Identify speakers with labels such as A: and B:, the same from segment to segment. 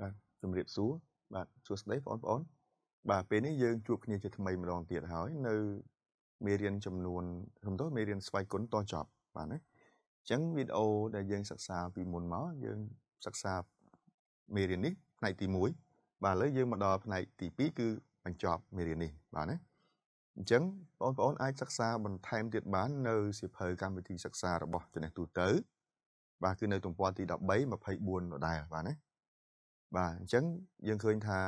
A: បាទជំរាបសួរបាទសួស្តីបងប្អូនបាទពេលនេះយើង ជួបគ្នាជាថ្មីម្ដងទៀតហើយនៅមេរៀនចំនួនសំដៅមេរៀនស្វ័យគុណតចប់បាទណាអញ្ចឹងវីដេអូដែលយើងសិក្សាពីមុនមកយើងសិក្សាមេរៀននេះផ្នែក ទី1បាទឥឡូវយើងមកដល់ផ្នែកទី2គឺបញ្ចប់មេរៀននេះបាទណាអញ្ចឹងបងប្អូនអាចសិក្សាបន្ថែមទៀតបាននៅសៀវភៅកម្មវិធីសិក្សារបស់ចំណេះទូទៅ បាទគឺនៅទំព័រទី13 24ដដែលបាទណាបាទអញ្ចឹងយើងឃើញថា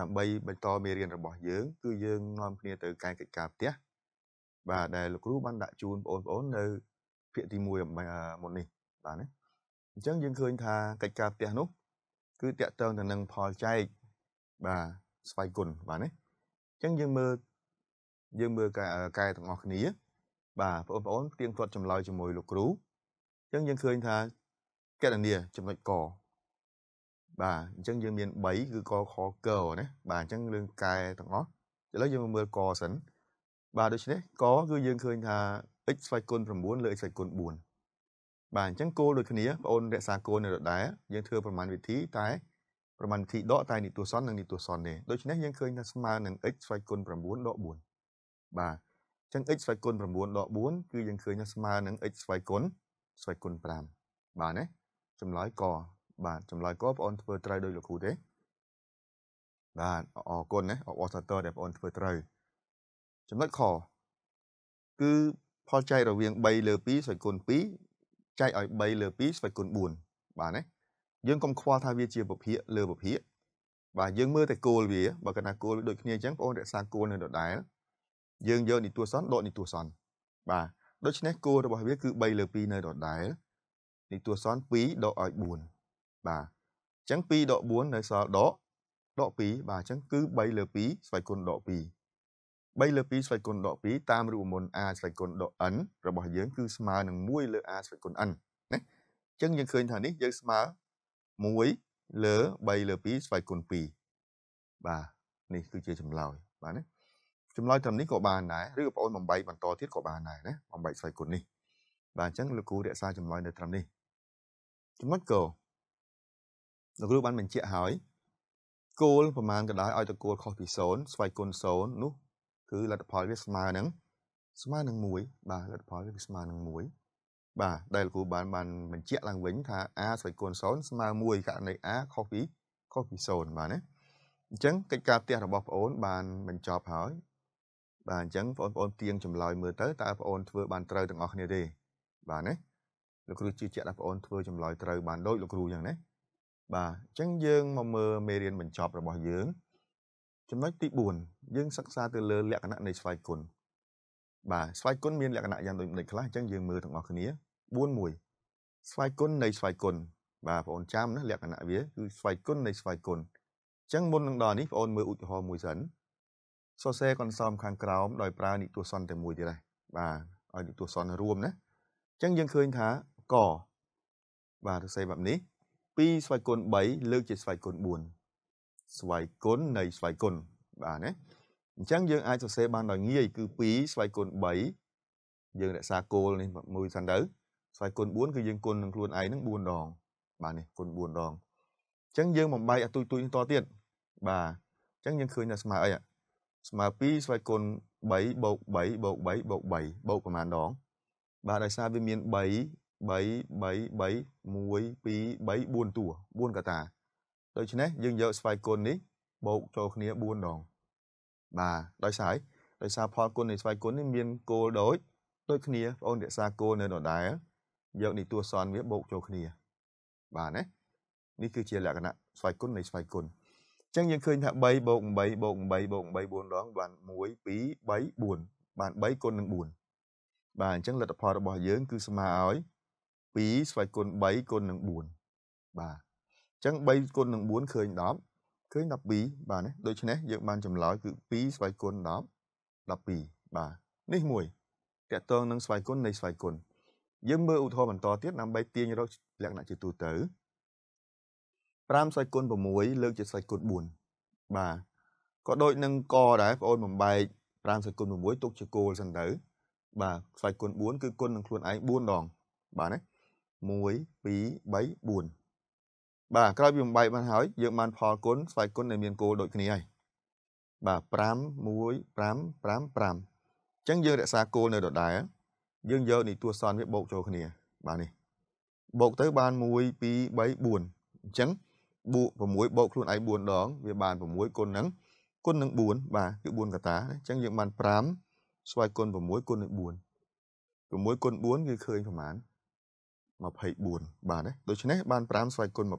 A: ដើម្បីបន្តមេរៀនរបស់យើង គឺយើងនាំគ្នាទៅកែកិច្ចការផ្ទះបាទដែលលោកគ្រូបានដាក់ជូនបងប្អូននៅភាគទី1មុននេះបាទណាអញ្ចឹងយើងឃើញថាកិច្ចការផ្ទះនោះគឺតកតងទៅនឹងផលចែកបាទស្វ័យគុណបាទណាអញ្ចឹងយើងមើលយើងមើលកែកែទាំងអស់គ្នា បាទបងប្អូនផ្ទៀងផ្ទាត់ចម្លើយជាមួយលោកគ្រូអញ្ចឹងយើងឃើញថាកណនីចំណុចកបាទអញ្ចឹងយើងមាន3គឺកខកណាបាទអញ្ចឹងរឿងកែទាំងអស់ឥឡូវយើងមកមើលកសិន បាទដូច្នេះកគឺយើងឃើញថា x ស្វ័យគុណ9លើ x ស្វ័យគុណ4បាទអញ្ចឹងគោលដូចគ្នាបងអូនរក្សាគោលនៅដដែលយើងធ្វើប្រមាណវិធីតែប្រមាណវិធីដកតែនីតិសននិងនីតិសនទេដូច្នេះយើងឃើញថាស្មើនឹង x ស្វ័យគុណ9ដក4បាទអញ្ចឹង x ស្វ័យគុណ9ដក4គឺយើងឃើញថាស្មើនឹង x ស្វ័យគុណស្វ័យគុណ5បាទណាចម្លើយកបាទចម្លើយក៏បងប្អូនធ្វើត្រូវដោយលោកគ្រូទេបាទអរគុណណាអបអរសាទរដែលបងប្អូនធ្វើត្រូវចំណុចខគឺផលចែករវាង3លើ2ស្វ័យគុណ2ចែកឲ្យ3លើ2ស្វ័យគុណ4បាទណាយើងកុំខ្វល់ថាវាជាពភាកលើពភាកបាទយើងមើលតែគោលវាបើកណាគោលវាដូចគ្នាអញ្ចឹងបងប្អូនរក្សាគោលនៅដដែលយើងយកនិទួសនដកនិទួសនបាទដូច្នេះគោលរបស់វាគឺ3លើ2នៅដដែលនិទួសន2ដកឲ្យ4បាទអញ្ចឹង2ដក4នៅសល់ដកដក2បាទអញ្ចឹងគឺ3លើ2ស្វ័យគុណដក2 3លើ2ស្វ័យគុណដក2តាមរូបមន្ត r ស្វ័យគុណដក n របស់យើងគឺស្មើនឹង1លើ r ស្វ័យគុណ n ណាអញ្ចឹងយើងឃើញថានេះយើងស្មើ1លើ3លើ2ស្វ័យគុណ2បាទនេះគឺជា ចម្លើយបាទណាចម្លើយត្រឹមនេះក៏បានដែរឬបងប្អូនបំបីបន្តទៀតក៏បានដែរណាបំបីស្វ័យគុណនេះបាទអញ្ចឹងលោកគ្រូរក្សាចម្លើយនៅត្រឹមនេះចំណុចកលោកគ្រូបានបញ្ជាក់ហើយគោលប្រមាណក៏ដោយឲ្យតគោលខុសពី0ស្វ័យគុណ0នោះគឺលទ្ធផលវាស្មើនឹងស្មើនឹង1បាទលទ្ធផលវាស្មើនឹង1បាទដែលលោកគ្រូបាន បានបញ្ជាក់ឡើងវិញថា a ស្វ័យគុណ0ស្មើ1ករណី a ខុសពីខុសពី0បាទណាអញ្ចឹងកិច្ចការផ្ទះរបស់បងអូន បានបញ្ចប់ហើយបាទអញ្ចឹងបងប្អូនទៀងចម្លើយមើលទៅតើបងប្អូនធ្វើបានត្រូវទាំងអស់គ្នាទេបាទណាលោកគ្រូជឿជាក់ថាបងប្អូនធ្វើចម្លើយត្រូវបានដូចលោកគ្រូយ៉ាងណាបាទអញ្ចឹងយើងមកមើលមេរៀនបញ្ចប់របស់យើង ចំណុចទី4យើងសិក្សាទៅលើ លក្ខណៈនៃស្វ័យគុណបាទស្វ័យគុណមានលក្ខណៈយ៉ាងដូចម្ដេចខ្លះអញ្ចឹងយើងមើលទាំងអស់គ្នា4.1ស្វ័យគុណនៃស្វ័យគុណបាទបងអូនចាំណាលក្ខណៈវាគឺស្វ័យគុណនៃស្វ័យគុណអញ្ចឹងមុននឹងដល់នេះបងអូនមើលឧទាហរណ៍មួយសិនសរសេរកនសមខាងក្រោមដោយប្រើនិទស្សនតែមួយទៀតដែរបាទឲ្យនិទស្សនរួមណាអញ្ចឹងយើងឃើញថាកបាទសរសេរបែបនេះ2ស្វ័យគុណ3លើកជាស្វ័យគុណ4ស្វ័យគុណនៃស្វ័យគុណបាទណាអញ្ចឹងយើងអាចសរសេរបានដោយងាយ គឺ2ស្វ័យគុណ3យើងរក្សាគោលនេះមួយសិនទៅស្វ័យគុណ4គឺយើងគុណនឹងខ្លួនឯងនឹង4ដងបាទនេះគុណ4ដងអញ្ចឹងយើងបំបែកអាទុយទុយនេះតទៀតបាទអញ្ចឹងយើងឃើញថាស្មើអីស្មើ2ស្វ័យគុណ3បូក3បូក3បូក3បូកប្រមាណដងបាទដោយសារវាមាន3 3 3 3 1 2 3 4តួ4កតាដូច្នេះយើងយក ស្វ័យគុណនេះបូកចូលគ្នា4ដងបាទដោយសារអីដោយសារផលគុណនៃស្វ័យគុណនេះមានគោលដូចដូចគ្នាបងអូនរក្សាគោលនៅដដែលយកនេះតួសនវាបូកចូលគ្នា បាទណានេះគឺជាលក្ខណៈស្វ័យគុណនៃស្វ័យគុណអញ្ចឹងយើងឃើញ ថា3បូក8បូក8បូក8 4ដងបាន1 2 3 4បាន3គុណនឹង4បាទអញ្ចឹងលទ្ធផលរបស់យើងគឺស្មើឲ្យ2ស្វែកគុណ3គុណនឹង4បាទអញ្ចឹង3គុណនឹង4ឃើញ10ឃើញ12បាទណាដូច្នេះយើងបានចម្លើយគឺ2ស្វែកគុណ10 12បាទនេះមួយតកតងនឹងស្វែកគុណនៃស្វែកគុណយើងមើលឧទាហរណ៍បន្តទៀតដើម្បីទាញរកលក្ខណៈជាទូទៅ5ស្វែកគុណ6លើកជាស្វែកគុណ4បាទក៏ដូចនឹងកដែរបងអូនបំបែក5ស្វែកគុណ6ទុកជាគោលសិនទៅបាទស្វែកគុណ4គឺគុណនឹងខ្លួនឯង4ដងបាទណា1 2 3 4បាទក្រោយពីបំបែកបានហើយយើងបានផលគុណស្វ័យគុណដែលមានគោលដូចគ្នាហើយបាទ5 1 5 5 5អញ្ចឹងយើងរក្សាគោលនៅដដែលយើងយកនីតិសនវាបូកចូលគ្នា បាទនេះបូកទៅបាន1 2 3 4អញ្ចឹងបូក6បូកខ្លួនឯង4ដងវាបាន6គុណនឹងគុណនឹង4បាទគឺ4កតាអញ្ចឹងយើងបាន5ស្វ័យគុណ6គុណនឹង4 6គុណ4គឺឃើញប្រហែល24បាទដូច្នេះបាន5ស្វ័យគុណ20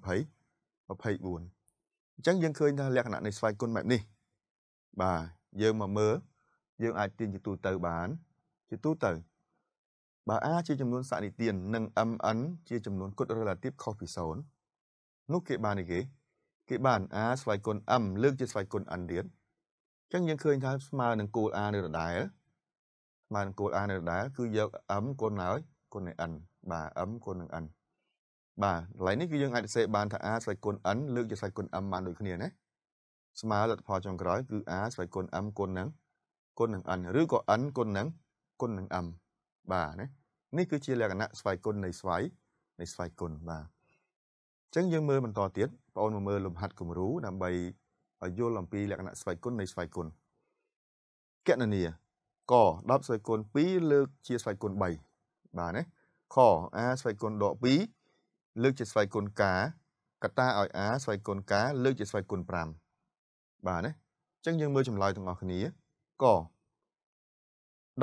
A: 24អញ្ចឹងយើងឃើញថាលក្ខណៈនៃស្វ័យគុណបែបនេះ បាទយើងមកមើលយើងអាចទាញជាទូទៅបានជាទូទៅបើ A ជាចំនួនសនិទាននិង MN ជាចំនួនគុណ relative ខុសពី0នោះ គេបានអីគេ គេបាន A ស្វ័យគុណ M លើកជាស្វ័យគុណ N ទៀតអញ្ចឹងយើងឃើញថាស្មើនឹងគោល A នៅដដែលស្មើនឹងគោល A នៅដដែលគឺយក M គុណហើយគុណនៃ N បាទ m គុណនឹង n បាទកន្លែងនេះគឺយើងអាចសេបានថា r ស្រេចគុណ n លើកជាស្រេចគុណ m បានដូចគ្នាណាស្មើលទ្ធផលចុងក្រោយគឺ r ស្រេចគុណ m គុណនឹងគុណនឹង n ឬក៏ n គុណនឹងគុណនឹង m បាទណានេះគឺជាលក្ខណៈស្វ័យគុណនៃស្វ័យនៃស្វ័យគុណបាទអញ្ចឹងយើងមើលបន្តទៀតបងអូនមកមើលលំហាត់គំរូដើម្បីឲ្យយល់អំពីលក្ខណៈស្វ័យគុណនៃស្វ័យគុណកណនីក10ស្វ័យគុណ2លើកជាស្វ័យគុណ3បាទណាខអាស្វ័យគុណដក2លើកជាស្វ័យគុណកាកតាឲ្យអាស្វ័យគុណកាលើកជាស្វ័យគុណ5បាទណាអញ្ចឹងយើងមើលចម្លើយទាំងអស់គ្នាក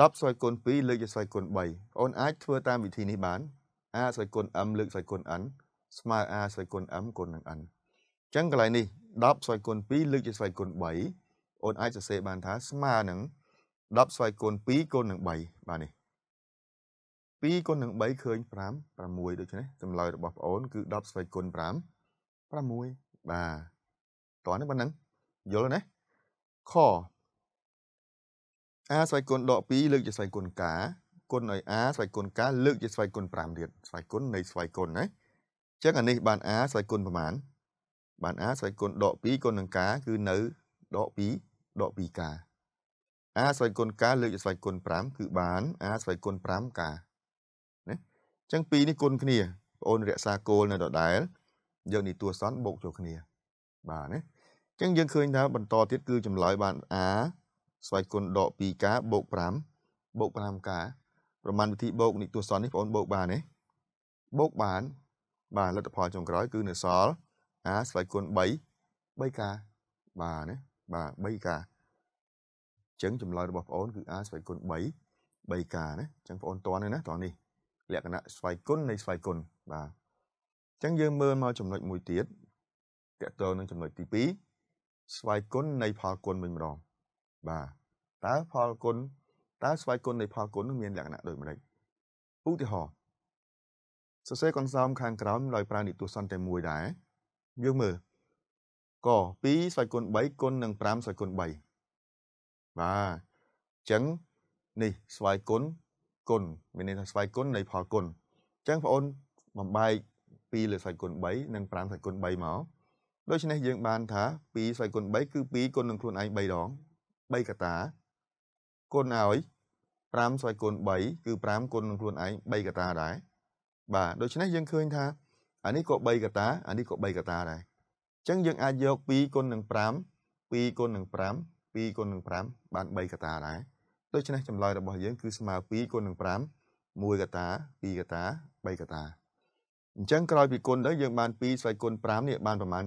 A: 10ស្វ័យគុណ2លើកជាស្វ័យគុណ3អូនអាចធ្វើតាមវិធីនេះបានអាស្វ័យគុណ m លើកស្វ័យគុណ n ស្មើអាស្វ័យគុណ m គុណនឹង n អញ្ចឹងកន្លែងនេះ10ស្វ័យគុណ2លើកជាស្វ័យគុណ3អូនអាចសរសេរបានថាស្មើនឹង10ស្វ័យគុណ2គុណនឹង3បាទនេះ2គុណនឹង3ឃើញ5 6ដូច្នេះចម្លើយរបស់បងអូនគឺ10ស្វ័យគុណ5 6បាទតោះនេះប៉ុណ្ណឹងយល់ទេណាខ a ស្វ័យគុណដក2លើក ជាស្វ័យគុណកាគុណឲ្យ a ស្វ័យគុណកាលើកជាស្វ័យគុណ5ទៀតស្វ័យគុណនៃស្វ័យគុណណាអញ្ចឹងអានេះបាន a ស្វ័យគុណប្រមាណបាន a ស្វ័យគុណដក2គុណនឹងកាគឺនៅដក2ដក 2k a ស្វ័យគុណ k លើកជាស្វ័យគុណ5គឺបាន a ស្វ័យគុណ 5k ចឹងពីរនេះគុណគ្នាបងអូនរក្សាគោលនៅដដែលយើងនេះតួសន្នបូកចូលគ្នា បាទណាចឹងយើងឃើញថាបន្តទៀតគឺចម្លើយបាន a ស្វ័យគុណដក 2k បូក5បូក 5k ប្រមាណវិធីបូកនេះតួសន្ននេះបងអូនបូកបានទេបូកបាន បាទលទ្ធផលចុងក្រោយគឺនៅសល់ a ស្វ័យគុណ3 3k បាទណាបាទ 3k ចឹងចម្លើយរបស់បងអូន គឺ a ស្វ័យគុណ3 3k ណាចឹងបងអូនតន់ទេណាតោះនេះលក្ខណៈស្វ័យគុណនៃស្វ័យគុណបាទអញ្ចឹងយើងមើលមកចំណុចមួយទៀតតកតងនឹងចំណុចទី2ស្វ័យគុណនៃ ផលគុណវិញម្ដងបាទតើផលគុណតើស្វ័យគុណនៃផលគុណនោះមានលក្ខណៈដូចម្ដេចឧទាហរណ៍សរសេរកនសោមខាងក្រោមដោយប្រើនិទស្សសន្តិមួយដែរយើងមើលក2ស្វ័យគុណ3គុណនឹង5ស្វ័យគុណ3បាទអញ្ចឹងនេះស្វ័យគុណគុណមានន័យថាស្វ័យគុណនៃផលគុណអញ្ចឹងបងអូនបំបែក2លើស្វ័យគុណ3និង5ស្វ័យគុណ3មកដូច្នេះយើងបានថា2ស្វ័យគុណ3គឺ2គុណនឹងខ្លួនឯង3ដង3កតាគុណឲ្យ5ស្វ័យគុណ3គឺ5គុណនឹងខ្លួនឯង3កតាដែរបាទដូច្នេះយើងឃើញថាអានេះក៏3កតាអានេះក៏3កតាដែរអញ្ចឹងយើងអាចយក2គុណនឹង5 2គុណនឹង5 2គុណនឹង5បាន3កតាដែរដូច្នេះចម្លើយរបស់យើងគឺស្មើ2គុណនឹង5 1កតា2កតា3កតាអញ្ចឹងក្រោយពីគុណទៅយើងបាន2ស្វ័យគុណ5នេះបានប្រហែល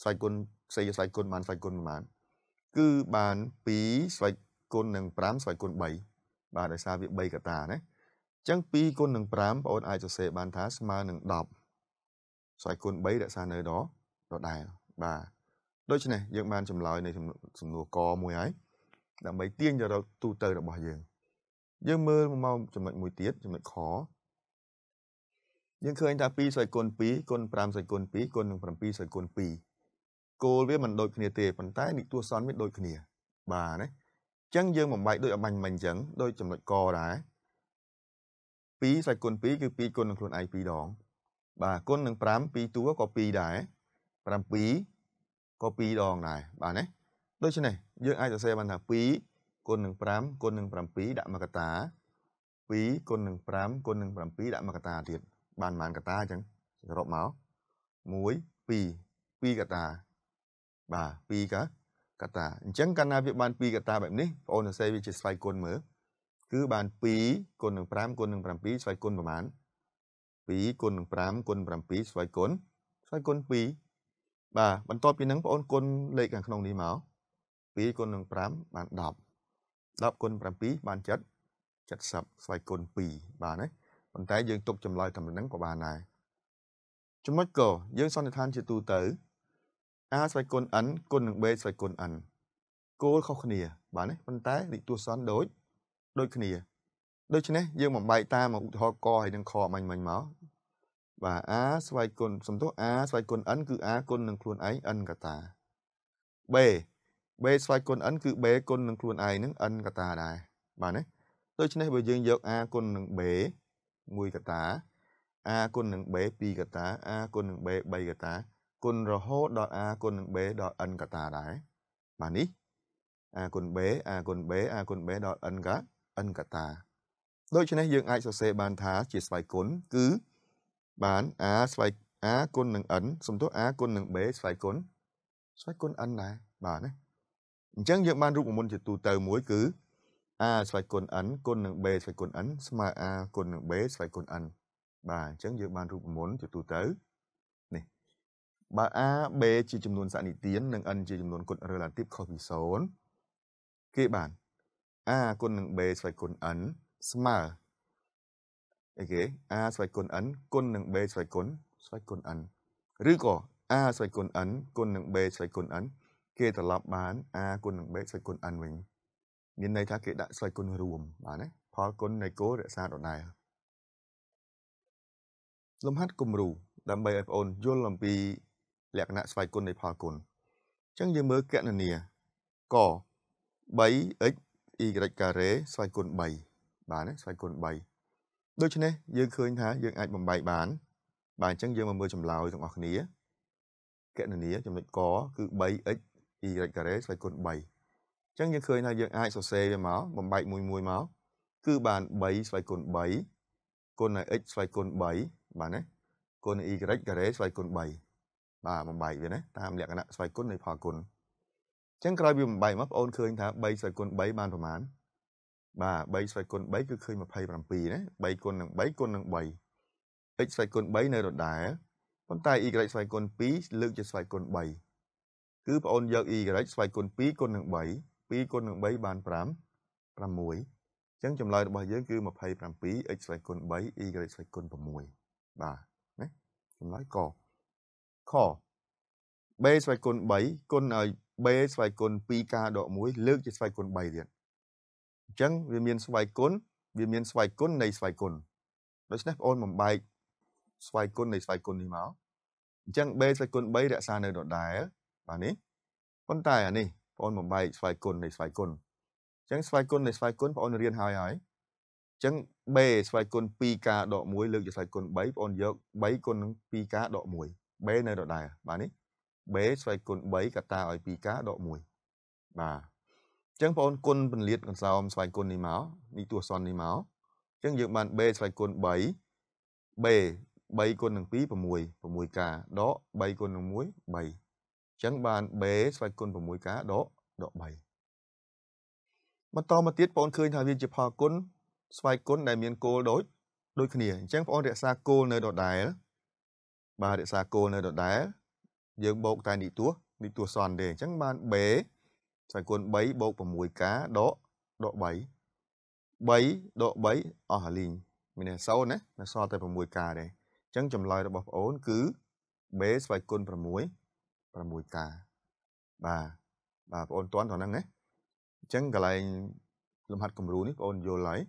A: ស្វ័យគុណផ្សេងស្វ័យគុណបាន ស្វ័យគុណប្រហែលគឺបាន2ស្វ័យគុណនឹង5ស្វ័យគុណ3បាទដោយសារវា3កតាណាអញ្ចឹង2គុណនឹង5បងប្អូនអាចសរសេរបាន ថាស្មើនឹង10ស្វ័យគុណ3រក្សានៅដល់ដដែលបាទដូច្នេះយើងបានចម្លើយនៃសំណួរកមួយហើយដើម្បីទាញទៅរកទូទៅរបស់យើងយើងមើលមកចំណុចមួយទៀតចំណុចខយើងឃើញថា2សីគុណ2គុណ5សីគុណ2គុណនឹង7សីគុណ2គោលវាមិនដូចគ្នាទេប៉ុន្តែនិទួសនវាដូចគ្នា បាទណាអញ្ចឹងយើងបំបែកដូចអបាញ់មិញអញ្ចឹងដូចចំណុចកដែរ2សីគុណ2គឺ2គុណនឹងខ្លួនឯង2ដង បាទគុណនឹង5 2តួក៏2ដែរ7ក៏2ដងដែរបាទណាដូច្នេះយើងអាចសរសេរបានថា2គុណនឹង5គុណនឹង7ដាក់មកកតា2គុណនឹង5គុណនឹង7ដាក់មកកតាទៀតបានប៉ុន្មានកតាអញ្ចឹងសរុបមក1 2 2កតាបាទ2កកតាអញ្ចឹងកាលណាវាបាន2កតាបែបនេះបងអូនសរសេរវាជាស្វ័យគុណមើលគឺបាន2គុណនឹង5គុណនឹង7ស្វ័យគុណប្រហែល2គុណនឹង5គុណ7ស្វ័យគុណស្វ័យគុណ2បាទបន្ទាប់ពីនឹងបងអូនគុណលេខខាងក្នុងនេះមក2គុណនឹង5បាន10 10គុណ7បាន7 70ស្វ័យគុណ2បានណាប៉ុន្តែ យើងទុកចម្លើយតែប៉ុណ្្នឹងក៏បានដែរចំណុចកយើងសន្និដ្ឋានជាទូទៅ a ស្វ័យគុណ n គុណនឹង b ស្វ័យគុណ n គោលខុសគ្នាបាទណាប៉ុន្តែរីកទួសនដូចដូចគ្នា ដូច្នេះយើងបំបែកតាមឧទាហរណ៍កហើយនឹងខអមាញ់មិញមកបាទ a ស្វ័យគុណសំទោស a ស្វ័យគុណ n គឺ a គុណនឹងខ្លួនឯង n កតា b b ស្វ័យគុណ n គឺ b គុណនឹងខ្លួនឯងហ្នឹង n កតាដែរបាទណាដូច្នេះបើយើងយក a គុណនឹង b មួយកតា a គុណនឹង b ពីរកតា a គុណនឹង b បីកតាគុណរហូតដល់ a គុណនឹង b ដល់ n កតាដែរបាទនេះ a គុណ b a គុណ b a គុណ b ដល់ n ក n កតា ដូច្នេះយើងអាចសរសេរបានថាជាស្វ័យគុណគឺបាន a ស្វ័យ a គុណនឹង n សំទោស a គុណនឹង b ស្វ័យគុណស្វ័យគុណ n ដែរបាទណាអញ្ចឹងយើងបានរូបមន្តជាទូទៅមួយគឺ a ស្វ័យគុណ n គុណនឹង b ស្វ័យគុណ n ស្មើ a គុណនឹង b ស្វ័យគុណ n បាទអញ្ចឹងយើងបានរូបមន្តជាទូទៅនេះបើ a b ជាចំនួនសនិទាននិង n ជាចំនួនគុណ relative ខុសពី0គេបាន a គុណនឹង b ស្វ័យគុណ n ស្មើអីគេ a ស្វ័យគុណ n គុណនឹង b ស្វ័យគុណស្វ័យគុណ n ឬក៏ a ស្វ័យគុណ n គុណនឹង b ស្វ័យគុណ n គេត្រឡប់បាន a គុណនឹង b ស្លេចគុណ n វិញមានន័យថាគេដាក់ស្លេចគុណរួម បាទណាផលគុណនៃគោលរក្សាដដែលលំហាត់គំរូដើម្បីឲ្យបងប្អូនយល់អំពីលក្ខណៈស្វ័យគុណនៃផលគុណអញ្ចឹងយើងមើលកណនីក 3x y ការ៉េស្វ័យគុណ3បាទណាស្វ័យគុណ3ដូច្នេះយើងឃើញថាយើងអាចបំបែកបាន បាទអញ្ចឹងយើងមកមើលចម្លើយទាំងអស់គ្នាកណនីចំណុចកគឺ 3x y ការ៉េស្វ័យគុណ3អញ្ចឹងយើងឃើញថាយើងអាចសរសេរវាមកបំបែកមួយមួយមកគឺបាន3ស្វ័យគុណ3គុណនឹង x ស្វ័យគុណ3បាទណាគុណនឹង y ការ៉េស្វ័យគុណ3បាទបំបែកវាណាតាមលក្ខណៈស្វ័យគុណនៃផលគុណអញ្ចឹងក្រោយវាបំបែកមកបងអូនឃើញថា3ស្វ័យគុណ3បានប្រមាណបាទ3ស្វ័យគុណ3គឺឃើញ27ណា3គុណនឹង3គុណនឹង3 x ស្វ័យគុណ3នៅដដែលប៉ុន្តែ y ស្វ័យគុណ2លើកជាស្វ័យគុណ3គឺបងអូនយក e ការ៉េស្វ័យគុណ2គុណនឹង3 2គុណនឹង3បាន5 6អញ្ចឹងចម្លើយរបស់យើងគឺ 27x ស្វ័យគុណ3 e ការ៉េស្វ័យគុណ6បាទណាចម្លើយកខ b ស្វ័យគុណ3គុណឲ្យ b ស្វ័យគុណ 2k ដក1លើកជាស្វ័យគុណ3ទៀតអញ្ចឹងវាមានស្វ័យគុណវាមានស្វ័យគុណនៃស្វ័យគុណដូច្នេះបងអូនបំបែកស្វ័យគុណនៃស្វ័យគុណនេះមកអញ្ចឹង b ស្វ័យគុណ3រក្សានៅដដែលបាទនេះប៉ុន្តែអានេះបងបំបែកស្វ័យគុណនៃស្វ័យគុណអញ្ចឹងស្វ័យគុណនៃស្វ័យគុណបងរៀនហើយហើយអញ្ចឹង B ស្វ័យគុណ 2k ដក1លើកជាស្វ័យគុណ3បងយក3គុណនឹង 2k ដក1 B នៅដដែលបាទនេះ B ស្វ័យគុណ3កតាឲ្យ 2k ដក1បាទអញ្ចឹងបងគុណពន្លាតកន្សោមស្វ័យគុណនេះមកនេះទួសននេះមកអញ្ចឹងយើងបាន B ស្វ័យគុណ3 B 3គុណនឹង2 6 6k ដក3គុណនឹង1 3ចឹងបាន b ស្វែងគុណ 6k ដកដក3បន្តមកទៀតបងឃើញថាវាជាផលគុណស្វែងគុណដែលមានគោលដូចដូចគ្នាអញ្ចឹងបងរក្សាគោលនៅដដែលបាទរក្សាគោលនៅដដែល យើងបូកតែនីទួនីទួសន់ទេអញ្ចឹងបាន b ស្វែងគុណ3បូក 6k ដកដក3 3ដក3អស់លីង មានសូន្យណានៅសល់តែ 6k ទេអញ្ចឹងចម្លើយរបស់បងអូនគឺ b ស្វែងគុណ6 6តាបាទបាទបងអូនតន់ត្រង់ហ្នឹងណាអញ្ចឹងកន្លែងលំហាត់គំរូនេះបងអូនយល់ហើយ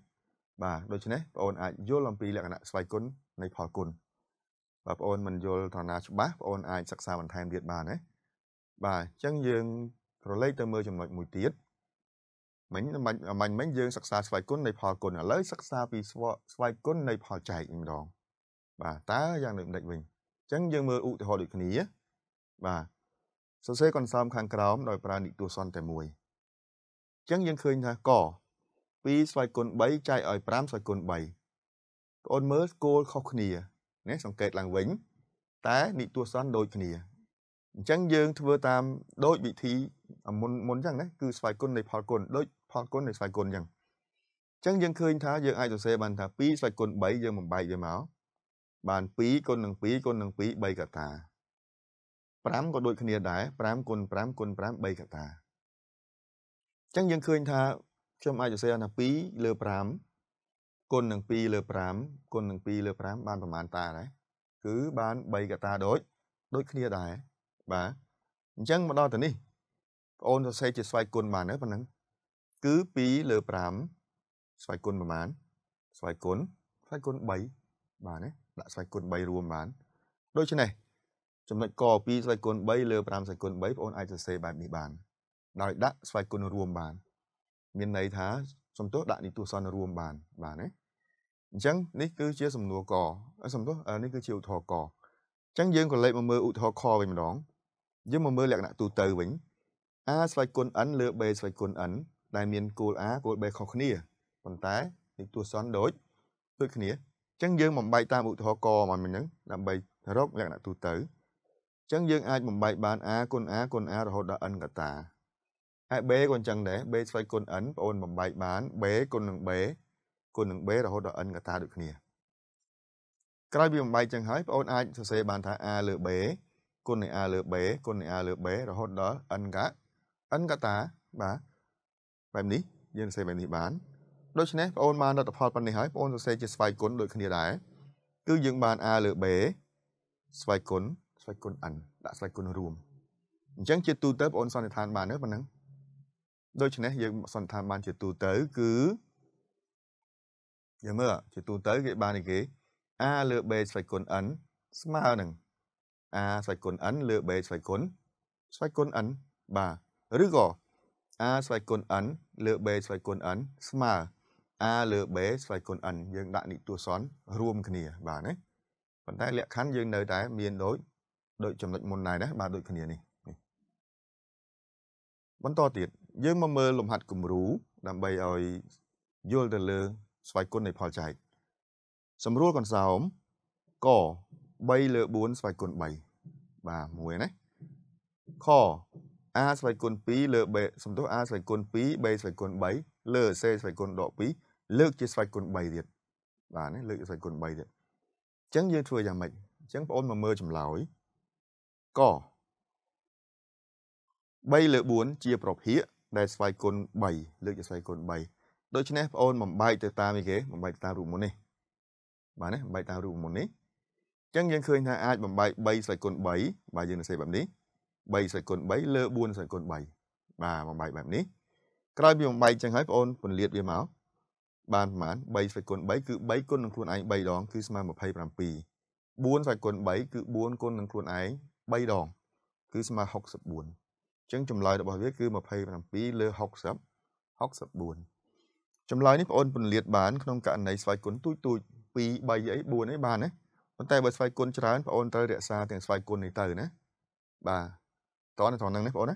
A: បាទដូច្នេះបងអូនអាចយល់អំពីលក្ខណៈស្វ័យគុណនៃផលគុណបាទបងអូនមិនយល់ត្រណាច្បាស់បងអូនអាចសិក្សាបន្ថែមទៀតបានណាបាទអញ្ចឹងយើងរលែកទៅមើលចំណុចមួយទៀតមិញមិញមិញមិញយើងសិក្សាស្វ័យគុណនៃផលគុណឥឡូវសិក្សាពីស្វ័យគុណនៃផលចែកម្ដង បាទតើយ៉ាងដូចម្ដេចវិញអញ្ចឹងយើងមើលឧទាហរណ៍ដូចគ្នា បាទសរសេរកន្សោមខាងក្រោមដោយប្រើនិទស្សន៍តែមួយអញ្ចឹងយើងឃើញថាក2ស្វ័យគុណ3ចែកឲ្យ5ស្វ័យគុណ3បងអូនមើលគោលខុសគ្នាណាសង្កេតឡើងវិញ តែនិទស្សន៍ដូចគ្នាអញ្ចឹងយើងធ្វើតាម ដូចវិធីមុនមុនអញ្ចឹងណាគឺស្វ័យគុណនៃផលគុណដូចផលគុណនៃស្វ័យគុណអញ្ចឹងអញ្ចឹងយើងឃើញថាយើងអាចសរសេរបានថា2ស្វ័យគុណ3យើងបំបែកវាមកបាន2គុណនឹង2គុណនឹង2 3កតា5ក៏ដូចគ្នាដែរ5គុណ5គុណ5 3កតាអញ្ចឹងយើងឃើញថាខ្ញុំអាចសរសេរថា2លើ5គុណនឹង2លើ5គុណនឹង2លើ5បានប្រមាណតាដែរគឺបាន3កតាដូចដូចគ្នាដែរបាទអញ្ចឹងមកដល់ទៅនេះបងអូនសរសេរជាស្វ័យគុណបានហើយប៉ុណ្ណឹងគឺ2លើ5ស្វ័យគុណប្រមាណស្វ័យគុណស្វ័យគុណ3បានទេដាក់ស្វ័យគុណ3រួមបាន ដូច្នេះចំណុចក2ស្វ័យគុណ3លើ5ស្វ័យគុណ3បងអូនអាចសរសេរបែបនេះបានដោយដាក់ស្វ័យគុណរួមបាន មានន័យថាសំទោសដាក់និទាសនរួមបានបាទណាអញ្ចឹងនេះគឺជា សំណួរកសំទោសនេះគឺជាឧទាហរណ៍កអញ្ចឹងយើងក៏លេខមកមើលឧទាហរណ៍ខវិញម្ដង យើងមកមើលលក្ខណៈទូទៅវិញ a ស្វ័យគុណ n លើ b ស្វ័យគុណ n ដែលមានគោល a គោល b ខុសគ្នា ប៉ុន្តែនិទាសនដូចដូចគ្នាអញ្ចឹងយើងបំបែកតាមឧទាហរណ៍កមកមិញហ្នឹងដើម្បីរក លក្ខណៈទូទៅចឹងយើងអាចបំបែកបាន a គុណ a គុណ a រហូតដល់ n កតាហើយ b ក៏អញ្ចឹងដែរ b ស្វ័យគុណ n បងអូនបំបែកបាន b គុណនឹង b គុណនឹង b រហូតដល់ n កតាដូចគ្នាក្រោយពីបំបែកចឹងហើយបងអូន អាចសរសេរបាន ថា a លើ b គុណនឹង a លើ b គុណនឹង a លើ b រហូតដល់ n ក n កតាបាទបែបនេះយើងសរសេរបែបនេះបានដូច្នេះបងអូនបានលទ្ធផលប៉ុណ្នេះហើយបងអូនសរសេរជាស្វ័យគុណដូចគ្នាដែរគឺយើងបាន a លើ b ស្វ័យគុណស្វ័យគុណ n ដាក់ស្វ័យគុណរួមអញ្ចឹងជាទូទៅបងអូនសន្និដ្ឋានបានទេប៉ុណ្ណឹងដូច្នេះយើងសន្និដ្ឋានបានជាទូទៅគឺយើងមើលជាទូទៅ គេបានគេ a លើ b ស្វ័យគុណ n ស្មើនឹង a ស្វ័យគុណ n លើ b ស្វ័យគុណស្វ័យគុណ n បាទឬក៏ a ស្វ័យគុណ n លើ b ស្វ័យគុណ n ស្មើ a លើ b ស្វ័យគុណ n យើងដាក់និទួសន រួម គ្នាបាទណាប៉ុន្តែលក្ខខណ្ឌយើងនៅតែមានដូចដូចចំណុចមុនដែរដែរបាទដូចគ្នានេះបន្តទៀតយើងមកមើលលំហាត់គំរូ ដើម្បីឲ្យយល់ទៅលើស្វ័យគុណនៃផលចែកសម្រួលកនសោមក3លើ4ស្វ័យគុណ3បាទមួយណាខ a ស្វ័យគុណ2លើ b សំទោស a ស្វ័យគុណ2 b ស្វ័យគុណ3លើ c ស្វ័យគុណដក2លើកជាស្វ័យគុណ3ទៀតបាទនេះលើកស្វ័យគុណ3ទៀតអញ្ចឹងយើងធ្វើយ៉ាងម៉េចអញ្ចឹងបងប្អូនមកមើលចម្លើយក3លើ4ជាប្រភេទដែលស្វ័យគុណ3លើកជាស្វ័យគុណ3ដូច្នេះបងអូនបំបែកទៅតាមអីគេបំបែកតាមរូបមុននេះបាទណាបំបែកតាមរូបមុននេះអញ្ចឹងយើងឃើញថាអាចបំបែក3ស្វ័យគុណ3បាទយើងនឹងសេបែបនេះ3ស្វ័យគុណ3លើ4ស្វ័យគុណ3បាទបំបែកបែបនេះ ក្រោយពីបំបែកអញ្ចឹងហើយបងអូនពន្លាតវាមកបានប្រហែល3ស្វ័យគុណ3គឺ3គុណនឹងខ្លួនឯង3ដងគឺស្មើ27 4ស្វ័យគុណ3គឺ4គុណនឹងខ្លួនឯង3ដងគឺស្មើ64អញ្ចឹងចម្លើយរបស់វាគឺ27លើ60 64ចម្លើយនេះបងអូនពន្លាតបានក្នុងករណីស្វ័យគុណទូចទូច2 3អី4អីបានណាប៉ុន្តែបើស្វ័យគុណច្រើនបងអូនត្រូវរក្សាទាំងស្វ័យគុណនេះទៅណាបាទតោះនៅត្រង់ហ្នឹងណាបងអូនណា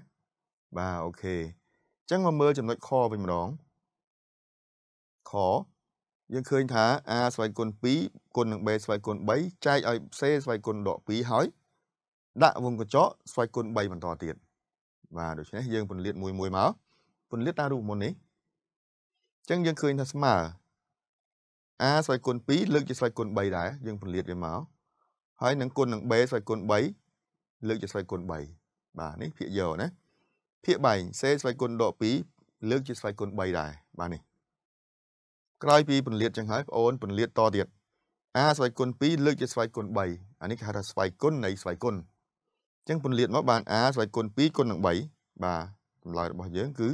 A: បាទអូខេអញ្ចឹងមកមើលចំណុចខវិញម្ដងខយើងឃើញថា a ស្វ័យគុណ2គុណនឹង b ស្វ័យគុណ3ចែកឲ្យ c ស្វ័យគុណដក2ហើយដាក់វងកញ្ចក់ស្វ័យគុណ3បន្តទៀតបាទដូច្នេះយើងពន្លាតមួយមួយមកពន្លាតតាមរូបមន្តនេះអញ្ចឹងយើងឃើញថាស្មើ a ស្វ័យគុណ2លើក ជាស្វ័យគុណ3ដែរយើងពន្លាតវាមកហើយនឹងគុណនឹង b ស្វ័យគុណ3លើកជាស្វ័យគុណ3បាទនេះភាគយកណាភាគបែង c ស្វ័យគុណដក2លើកជាស្វ័យគុណ3ដែរបាទនេះ ក្រោយពីពន្លាតចឹងហើយបងអូនពន្លាតតទៀត a ស្វ័យគុណ2លើកជាស្វ័យគុណ3អានេះគេហៅថាស្វ័យគុណនៃស្វ័យគុណចឹងពន្លាតមកបាន r ស្វែងគុណ2គុណនឹង3បាទចម្លើយរបស់យើង គឺ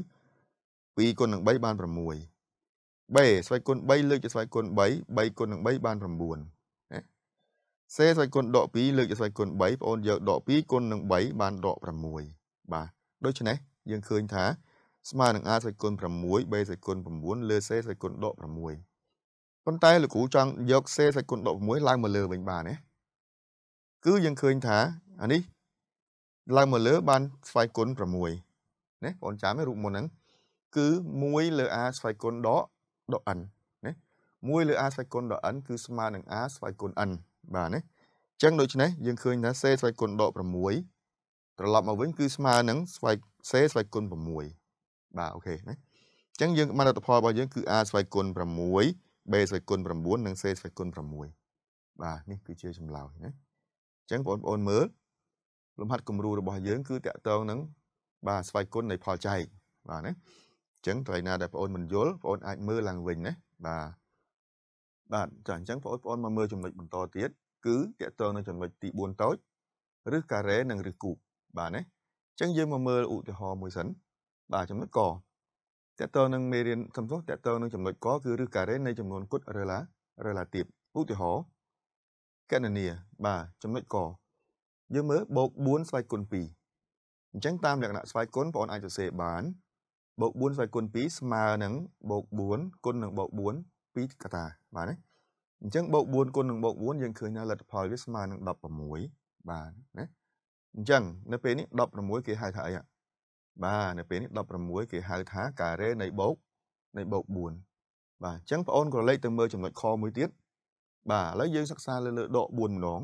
A: 2គុណនឹង3បាន6 b ស្វែងគុណ3លើកជាស្វែងគុណ3 3គុណនឹង3បាន9ណា c ស្វែងគុណដក2លើកជាស្វែងគុណ3បងអូនយកដក2គុណនឹង3បានដក6បាទដូច្នេះយើងឃើញថាស្មើនឹង r ស្វែងគុណ6 b ស្វែងគុណ9លើ c ស្វែងគុណដក6ប៉ុន្តែលោកគ្រូចង់យក c ស្វែងគុណដក6ឡើងមកលើវិញបានណាគឺយើងឃើញថាអានេះឡើងមកលើ បានស្វ័យគុណ6ណាបងចាំរូបមុនហ្នឹងគឺ1លើ a ស្វ័យគុណដកដក n ណា1លើ a ស្វ័យគុណដក n គឺស្មើនឹង a ស្វ័យគុណ n បាទណាអញ្ចឹងដូច្នេះយើងឃើញថា c ស្វ័យគុណដក6ត្រឡប់មកវិញ គឺស្មើនឹងស្វ័យ c ស្វ័យគុណ6បាទអូខេណាអញ្ចឹងយើងបានលទ្ធផលរបស់យើងគឺ a ស្វ័យគុណ6 b ស្វ័យគុណ9និង c ស្វ័យគុណ6បាទនេះគឺជាចម្លើយណាអញ្ចឹងបងប្អូនមើលលំហាត់គំរូរបស់យើងគឺតកតងនឹងបាទស្វ័យគុណនៃផលចែកបាទណាអញ្ចឹងថ្ងៃណា ដែលបងអូនមិនយល់បងអូនអាចមើលឡើងវិញណាបាទបាទចាអញ្ចឹងបងអូនបងអូនមកមើលចំណុចបន្តទៀតគឺតកតងនឹងចំណុចទី4តូចឬការ៉េនិងឬគូបបាទណាអញ្ចឹងយើងមកមើលឧទាហរណ៍មួយសិនបាទចំណុចកតកតងនឹងមេរៀនសំទោសតកតងនឹងចំណុចកគឺឬការ៉េនៃចំនួនគុតរេឡា relative ឧទាហរណ៍កណនីបាទចំណុចកយើងមើលបូក4ស្វ័យគុណ2អញ្ចឹងតាមលក្ខណៈស្វ័យគុណបងប្អូនអាចសរសេរបានបូក4ស្វ័យគុណ2ស្មើនឹងបូក4គុណនឹងបូក4 2កតាបាទណាអញ្ចឹងបូក4គុណនឹងបូក4យើងឃើញថាលទ្ធផលវាស្មើនឹង16បាទណាអញ្ចឹងនៅពេលនេះ16គេហៅថាអីបាទនៅពេលនេះ16គេហៅថា ការ៉េនៃបូកនៃបូក4បាទអញ្ចឹងបងប្អូនក៏លេខទៅមើលចំណុចខមួយទៀតបាទឥឡូវយើងសិក្សាលើលើដក4ម្ដង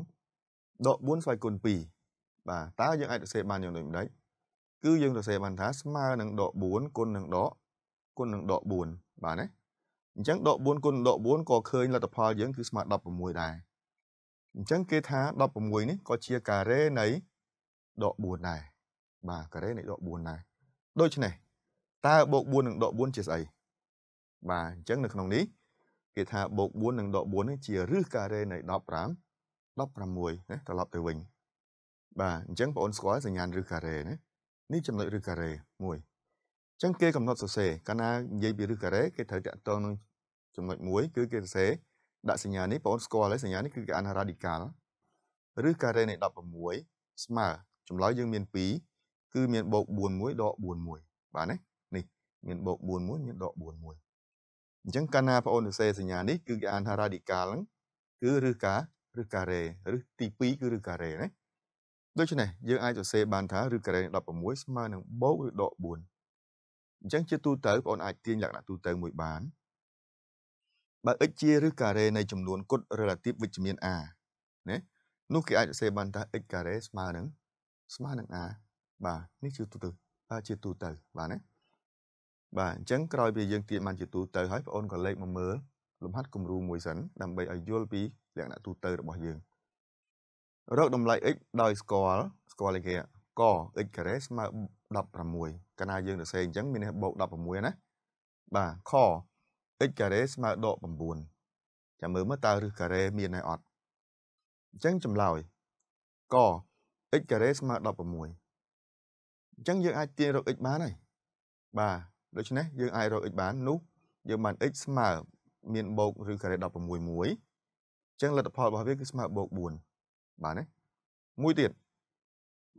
A: ដក4ស្វ័យគុណ2បាទតើយើងអាចសរសេរបានយ៉ាងដូចម្ដេចគឺយើងសរសេរបានថាស្មើនឹងដក4គុណនឹងដកគុណនឹងដក4បាទណាអញ្ចឹងដក4គុណដក4ក៏ឃើញលទ្ធផលយើងគឺស្មើ16ដែរអញ្ចឹងគេថា16នេះក៏ជាការ៉េនៃដក4ដែរបាទការ៉េនៃដក4ដែរដូច្នេះតើបូក4នឹងដក4ជាស្អីបាទអញ្ចឹងនៅក្នុងនេះ គេថាបូក4នឹងដក4នេះជារឹសការ៉េនៃ15 16ណាត្រឡប់ទៅវិញបាទអញ្ចឹងបងអូនស្គាល់សញ្ញាណឬការ៉េណានេះចំណុចឬការ៉េមួយអញ្ចឹងគេ កំណត់សរសេរកាលណានិយាយពីឬការ៉េគេត្រូវតាក់ទងនឹងចំណុចមួយគឺគេសរសេរដាក់សញ្ញានេះបងអូនស្គាល់ហើយសញ្ញានេះគឺគេអានថា radical ឬការ៉េនៃ16ស្មើចម្លើយយើងមាន2គឺមានបូក41ដក41បាទណានេះមានបូក41មានដក41អញ្ចឹងកាលណាបងអូនសរសេរសញ្ញានេះគឺគេអានថា radical ហ្នឹងគឺឬការឬការ៉េឬទី2គឺឬការ៉េណាដូច្នេះយើងអាចសរសេរបានថាឬការ៉េ16ស្មើនឹងបូកឬដក4អញ្ចឹងជាទូទៅបងអាច ទាញលក្ខណៈទូទៅមួយបានបើ x ជាឬការ៉េនៃ ចំនួនគុណ relative វិជ្ជមាន a ណានោះគេអាចសរសេរបានថា x ការ៉េស្មើនឹងស្មើនឹង a បាទនេះជាទូទៅបាទជាទូទៅបាទណាបាទអញ្ចឹងក្រោយពេលយើងទាញបានជាទូទៅហើយបងអូនក៏លេខមកមើលលំហាត់គំរូមួយសិនដើម្បីឲ្យយល់ពីលក្ខណៈទូទៅរបស់យើងរកតម្លៃ x ដោយស្គាល់ស្គាល់អីគេក x ការ៉េស្មើ16កាលណាយើងសរសេរអញ្ចឹងមានន័យបូក16ណាបាទខ x ការ៉េស្មើដក9ចាំមើលមើលតើឫសការ៉េមានហើយអត់អញ្ចឹងចម្លើយក x ការ៉េស្មើ16អញ្ចឹងយើងអាចទាញរក x បានហើយបាទដូច្នេះយើងអាចរក x បាននោះ យើងបាន x ស្មើមាន បូកឬការ៉េ16 1ចឹងលទ្ធផលរបស់វាគឺស្មើបូក4បាទណាមួយទៀត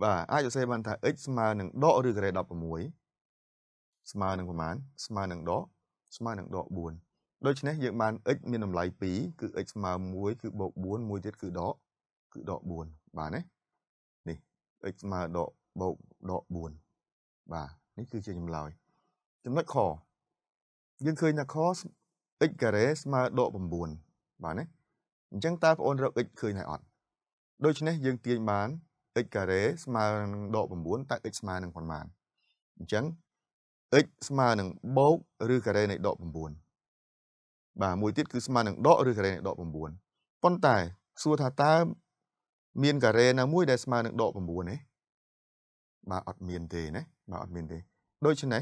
A: បាទអាចសរសេរបានថា x ស្មើនឹងដកឬការ៉េ16ស្មើនឹងប្រមាណស្មើនឹងដកស្មើនឹងដក4ដូច្នេះយើងបាន x មានតម្លៃ2គឺ x ស្មើ1គឺបូក4មួយទៀតគឺដកគឺដក4បាទណានេះ x ស្មើដកបូកដក4បាទនេះគឺជាចម្លើយចំណុចខយើងឃើញថាខ x ការ៉េស្មើដក9បាទណាអញ្ចឹងតើបងអូនរក x ឃើញហើយអត់ដូច្នេះយើងទាញបាន x ការ៉េស្មើនឹងដក9តើ x ស្មើនឹងប៉ុន្មានអញ្ចឹង x ស្មើនឹងបូកឬការ៉េនៃដក9បាទមួយទៀតគឺស្មើនឹងដកឬការ៉េនៃដក9ប៉ុន្តែ សួរថាតើមានការ៉េណាមួយដែលស្មើនឹងដក9ទេបាទអត់មានទេណាបាទអត់មានទេដូច្នេះ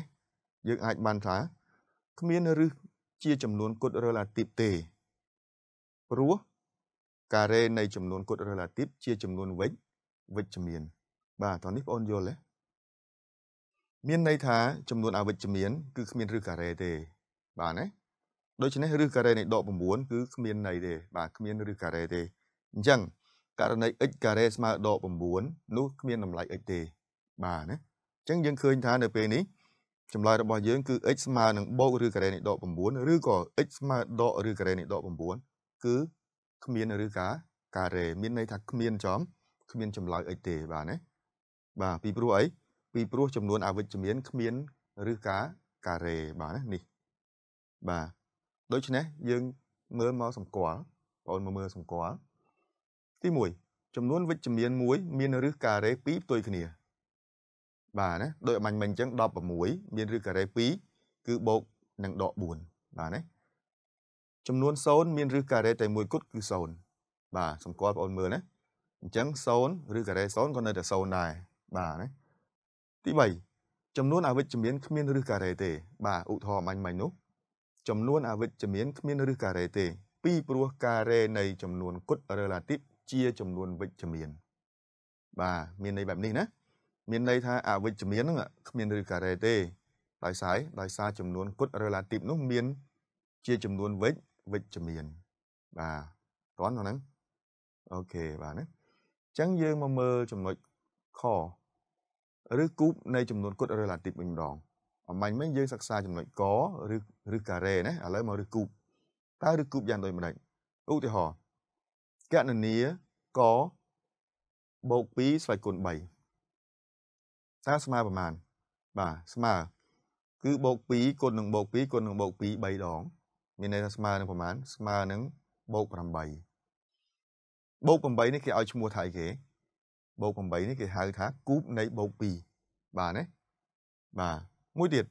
A: យើងអាចបានថា គ្មានឬជាចំនួនគុត relative ទេព្រោះការ៉េនៃចំនួនគុត relative ជាចំនួនវិច្ចវិជ្ជមាន បាទតោះនេះបងប្អូនយល់ទេមានន័យថាចំនួនអវិជ្ជមានគឺគ្មានឬការ៉េទេបាទណាដូច្នេះឬការ៉េនៃដក9គឺគ្មានន័យទេបាទគ្មានឬការ៉េទេអញ្ចឹងករណី x ការ៉េស្មើដក9នោះគ្មានតម្លៃ x ទេ បាទណាអញ្ចឹងយើងឃើញថានៅពេលនេះចម្លើយរបស់យើងគឺ x ស្មើនឹងបូកឬការ៉េនៃដក9ឬក៏ x ស្មើដកឬការ៉េនៃដក9គឺគ្មាន ឬការការ៉េមានន័យថាគ្មានចំគ្មានចម្លើយអីទេបាទណាបាទពីព្រោះអីពីព្រោះចំនួនអវិជ្ជមានគ្មាន ឬការការ៉េបាទណានេះបាទដូច្នេះយើងមើលមកសម្គាល់បងមកមើលសម្គាល់ទី1ចំនួនវិជ្ជមាន1មានឬការ៉េ2ផ្ទុយគ្នា បាទណាដោយអមាញ់មិញអញ្ចឹង16មានឬការ៉េ2គឺបូកនឹងដក4បាទណាចំនួន0មានឬការ៉េតែមួយគត់គឺ0បាទសម្គាល់បងប្អូនមើលណាអញ្ចឹង0ឬការ៉េ0ក៏នៅតែ0ដែរបាទណាទី3ចំនួនអវិជ្ជមានគ្មាន ឬការ៉េទេ បាទឧទាហរណ៍មាញ់មាញ់នោះចំនួនអវិជ្ជមានគ្មានឬការ៉េទេ ពីព្រោះការ៉េនៃ ចំនួនគុត relative ជាចំនួនវិជ្ជមាន បាទមានន័យបែបនេះណា មានន័យថាអវិជ្ជមានហ្នឹងគ្មាន ឬការ៉េទេដោយសារដោយសារចំនួនគុត relative នោះមាន ជាចំនួនវិជ្ជវិជ្ជមានបាទអត់ទាន់ហ្នឹងអូខេបាទណាអញ្ចឹងយើងមកមើលចំណុចខឬគូបនៃចំនួនគុត relative វិញម្ដងអំបញ្ញមិញយើងសិក្សាចំណុចកឬឬការ៉េណាឥឡូវមកឬគូបតើឬគូបយ៉ាងដូចម្ដេចឧទាហរណ៍កណនីកបូក2ស្វ័យគុណ3តើស្មើប្រមាណបាទស្មើគឺបូក2គុណនឹងបូក2គុណនឹងបូក2 3ដងមានន័យថាស្មើនឹងប្រមាណស្មើនឹងបូក8បូក8នេះគេឲ្យឈ្មោះថាអីគេ បូក8នេះគេហៅថាគូបនៃបូក2បាទណាបាទមួយទៀត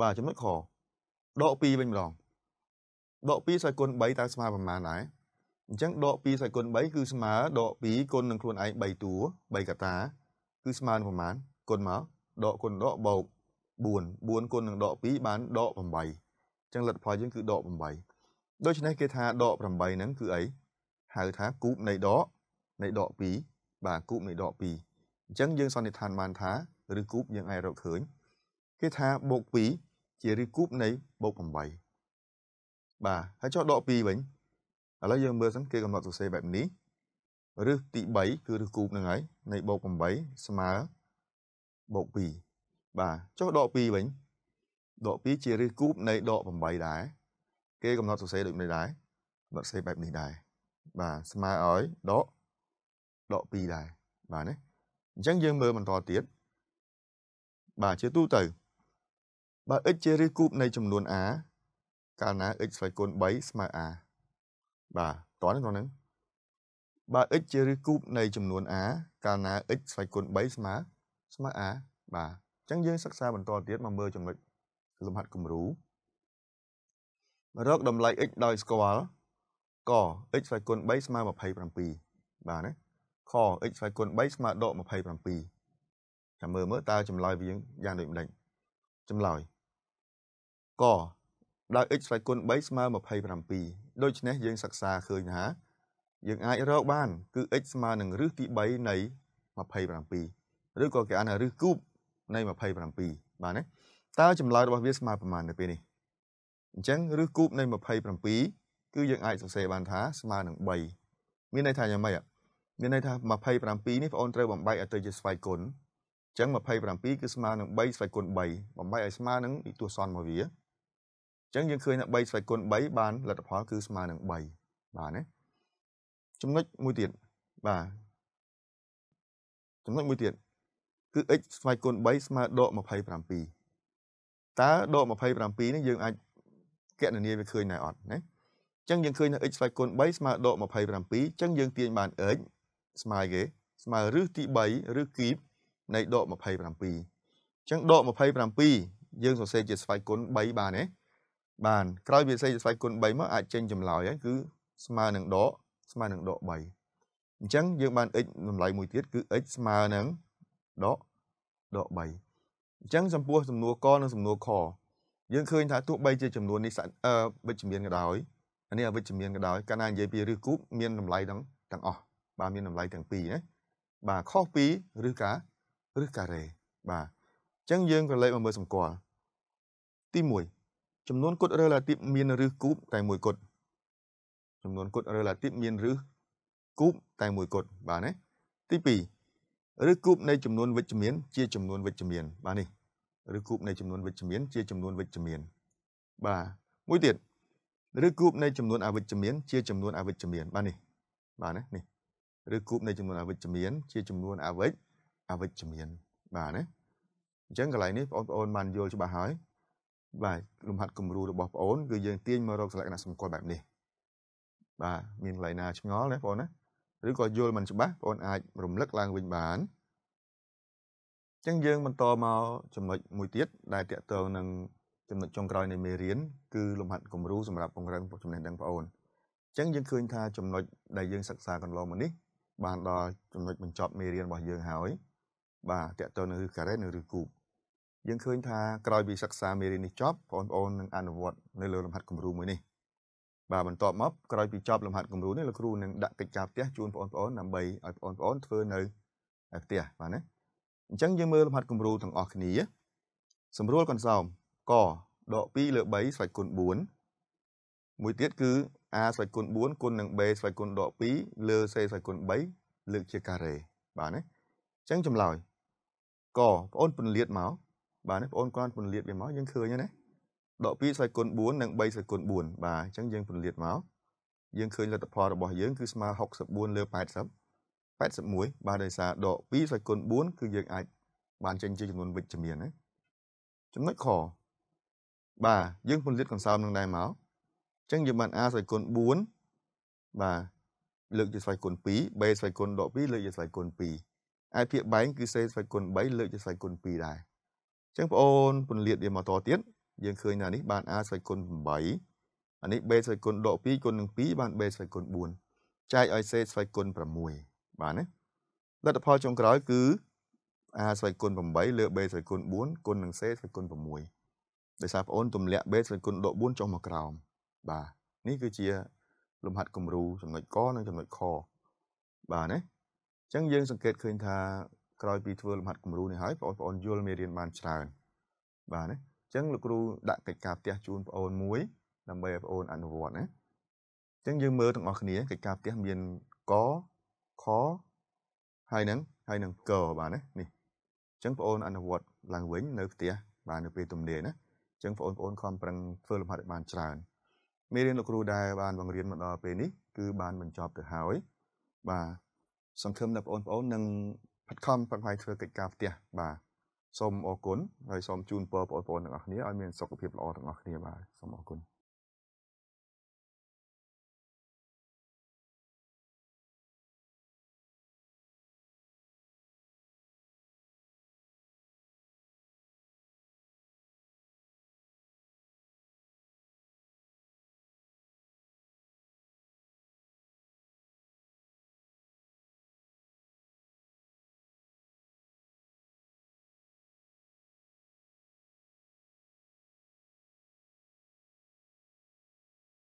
A: បាទចំណុចខដក2វិញម្ដងដក2ស្រគុណ3តើស្មើប្រមាណដែរអញ្ចឹងដក2ស្រគុណ3គឺស្មើដក2គុណនឹងខ្លួនឯង3តួ3កតាគឺស្មើនឹងប្រមាណគុណមកដកគុណដកបូក4 4គុណនឹងដក2បានដក8ចឹងលទ្ធផលយើងគឺដក8ដូច្នេះគេថាដក8ហ្នឹងគឺអីហៅថាគូបនៃដកនៃដក2បាទគូបនៃដក2អញ្ចឹងយើងសន្និដ្ឋានបានថាឬគូបយើងអាចរកឃើញគេថាបូក2ជាឬគូបនៃបូក8បាទហើយចុះដក2វិញឥឡូវយើងមើលសិនគេកំណត់សរសេរបែបនេះ ឬទី3គឺឬគូបហ្នឹងហើយនៃបូក8ស្មើបូក2បាទចុះដក2វិញដក2ជាឫសគូបនៃដក8ដែរគេ កំណត់សរសេរដូចម្ដេចដែរកំណត់សរសេរបែបនេះដែរបាទស្មើឲ្យដកដក2ដែរបាទណាអញ្ចឹងយើងមើលបន្តទៀតបាទជាទូទៅបើ x ជាឫសគូបនៃ ចំនួន a កាលណា x ស្វ័យគុណ3ស្មើ a បាទតោះនេះតោះនឹងបើ x ជាឫសគូបនៃ ចំនួន a កាលណា x ស្វ័យគុណ3ស្មើស្មើ a បាទអញ្ចឹងយើងសិក្សាបន្តទៀតមកមើលចំណុចលំហាត់គំរូរកតម្លៃ x ដោយស្គាល់ក x ស្វែងគុណ3ស្មើ27បាទណាខ x ស្វែងគុណ3ស្មើដក27ចាំមើលមើលតើចម្លើយវាយ៉ាងដូចម្ដេចចម្លើយកដោយ x ស្វែងគុណ3ស្មើ27ដូច្នេះយើងសិក្សាឃើញថាយើងអាចរក បានគឺ x ស្មើនឹងឫសទី3នៃ27ឬក៏គេហៅថាឫសគូបនៃ27បាទណាតើចម្លើយរបស់វាស្មើប្រមាណនៅពេលនេះអញ្ចឹងឬគូបនៃ27គឺយើងអាចសរសេរបានថាស្មើនឹង3មានន័យថាយ៉ាងម៉េចមានន័យថា27នេះបងអូនត្រូវបំបែកឲ្យទៅជាស្វ័យគុណអញ្ចឹង27គឺស្មើនឹង3ស្វ័យគុណ3បំបែកឲ្យស្មើនឹងទស្សនរបស់វាអញ្ចឹងយើងឃើញថា3ស្វ័យគុណ3បានលទ្ធផលគឺស្មើនឹង3បាទណាចំណុចមួយទៀតបាទចំណុចមួយទៀតគឺ x ស្វ័យគុណ3ស្មើដក27តើដក27នេះយើងអាចកណនាវាឃើញដែរអត់ណាអញ្ចឹងយើងឃើញថា x ស្មើគុណ3ស្មើដក27អញ្ចឹងយើងទាញបាន x ស្មើគេស្មើឬទី3ឬគីបនៃដក27អញ្ចឹងដក27យើងសរសេរជាស្វ័យគុណ3បានទេបានក្រោយវាសេស្វ័យគុណ3មកអាចចេញចម្លើយហើយគឺស្មើនឹងដកស្មើនឹងដក3អញ្ចឹងយើងបាន x តម្លៃមួយទៀតគឺ x ស្មើនឹងដកដក3អញ្ចឹងចំពោះសំណួរកនិងសំណួរខយើងឃើញថាទោះបីជាចំនួននេះអឺវិជ្ជមានក៏ដោយអានេះអវិជ្ជមានក៏ដោយកាលណានិយាយពីឬគូបមានតម្លៃទាំងទាំងអស់បាទមានតម្លៃទាំងពីរណាបាទខុសពីឬកាឬការ៉េបាទអញ្ចឹងយើងក៏លេខមកមើលសម្គាល់ទី1ចំនួនគុត relative មានឬគូបតែមួយគុតចំនួនគុត relative មានឬគូបតែមួយគុតបាទណាទី2ឬគូបនៃចំនួនវិជ្ជមាន ជាចំនួនវិជ្ជមាន បាទនេះឬគូបនៃចំនួនវិជ្ជមានជាចំនួនវិជ្ជមានបាទមួយទៀតឬគូបនៃចំនួនអវិជ្ជមានជាចំនួនអវិជ្ជមានបាទនេះបាទណានេះឬគូបនៃចំនួនអវិជ្ជមានជាចំនួនអវិជ្ជអវិជ្ជមានបាទណាអញ្ចឹងកន្លែងនេះបងប្អូនបានយល់ច្បាស់ហើយបាទលំហាត់គំរូរបស់បងប្អូនគឺយើងទាញមករកលក្ខណៈសម្គាល់បែបនេះបាទមានកន្លែងណាឆ្ងល់ណាបងប្អូនណាឬក៏យល់មិនច្បាស់បងប្អូនអាចរំលឹកឡើងវិញបានអញ្ចឹងយើង បន្តមកចំណុចមួយទៀតដែលតកតងនឹងចំណុចចុងក្រោយនៃមេរៀនគឺលំហាត់គំរូសម្រាប់ពង្រឹងចំណេះដឹងបងប្អូនអញ្ចឹងយើងឃើញថាចំណុចដែលយើងសិក្សាកន្លងមកនេះបានដល់ចំណុចបញ្ចប់មេរៀនរបស់យើងហើយបាទតកតងនឹងឬការ៉េនឹងឬគូបយើងឃើញថាក្រោយពីសិក្សាមេរៀននេះចប់បងប្អូននឹងអនុវត្តនៅលើលំហាត់គំរូមួយនេះបាទបន្ទាប់មកក្រោយពីចប់លំហាត់គំរូនេះលោកគ្រូនឹងដាក់កិច្ចការផ្ទះជូនបងប្អូនដើម្បីឲ្យបងប្អូនធ្វើនៅផ្ទះបាទណាអញ្ចឹងយើងមើលលំហាត់គំរូទាំងអស់គ្នា សម្រួលកន្សោមកដក2លើ3ស្វែកគុណ4មួយទៀតគឺ a ស្វែកគុណ4គុណនឹង b ស្វែកគុណដក2លើ c ស្វែកគុណ3លើកជាការ៉េបាទណាអញ្ចឹងចម្លើយកបងប្អូនពន្លាតមកបាទណាបងប្អូនគ្រាន់ពន្លាតវាមកយើងឃើញហើយណាដក2ស្វ័យគុណ4និង3ស្វ័យគុណ4បាទអញ្ចឹងយើងពន្លាតមកយើងឃើញលទ្ធផលរបស់ យើងគឺស្មើ64លើ80 81បាទដោយសារដក2ស្វ័យគុណ4គឺយើងអាចបានចេញជាចំនួនវិជ្ជមានណាចំណុចខបាទយើងពន្លាតកន្សោមនឹងដែរមកអញ្ចឹងយើងបាន a ស្វ័យគុណ4បាទលើកជាស្វ័យគុណ2 b ស្វ័យគុណដក2លើកជាស្វ័យគុណ2ឯភាគបែងគឺ c ស្វ័យគុណ3លើកជាស្វ័យគុណ2ដែរអញ្ចឹងបងអូនពន្លាតវាមកតទៀតយើងឃើញថានេះបាន a ស្វ័យគុណ8អានេះ b ស្វ័យគុណដក2គុណនឹង2បាន b ស្វ័យគុណ4ចែកឲ្យ c ស្វ័យគុណ6បានណាលទ្ធផលចុងក្រោយ គឺ a ស្វ័យគុណ8លើ b ស្វ័យគុណ4គុណនឹង c ស្វ័យគុណ6ដោយសារបងអូនទម្លាក់ b ស្វ័យគុណដក4ចុះមកក្រោមបាទនេះគឺជាលំហាត់គំរូចំណុចកនិងចំណុចខបាទណាអញ្ចឹងយើង សង្កេតឃើញថាក្រោយពីធ្វើលំហាត់គំរូនេះហើយបងប្អូនយល់មេរៀនបានច្រើនបាទណាចឹងលោកគ្រូដាក់កិច្ចការផ្ទះជូនប្អូនមួយដើម្បីឲ្យប្អូនអនុវត្តណាចឹងយើងមើលទាំងអស់គ្នាកិច្ចការផ្ទះមានកខហើយនឹងហើយនឹងកបាទណានេះចឹងប្អូនអនុវត្តឡើងវិញ នៅផ្ទះបាទនៅពេលទំនេរណាចឹងបងប្អូនខំប្រឹងធ្វើលំហាត់ឲ្យបានច្រើនមេរៀនលោកគ្រូដែលបាន បង្រៀនមកដល់ពេលនេះគឺបានបញ្ចប់ទៅហើយបាទសង្ឃឹមថាបងប្អូននឹងខិតខំប្រឹងប្រែងធ្វើកិច្ចការផ្ទះបាទសូមអរគុណហើយសូមជូនពរបងប្អូនទាំងអស់គ្នាឲ្យមានសុខភាពល្អទាំងអស់គ្នាបាទសូមអរគុណ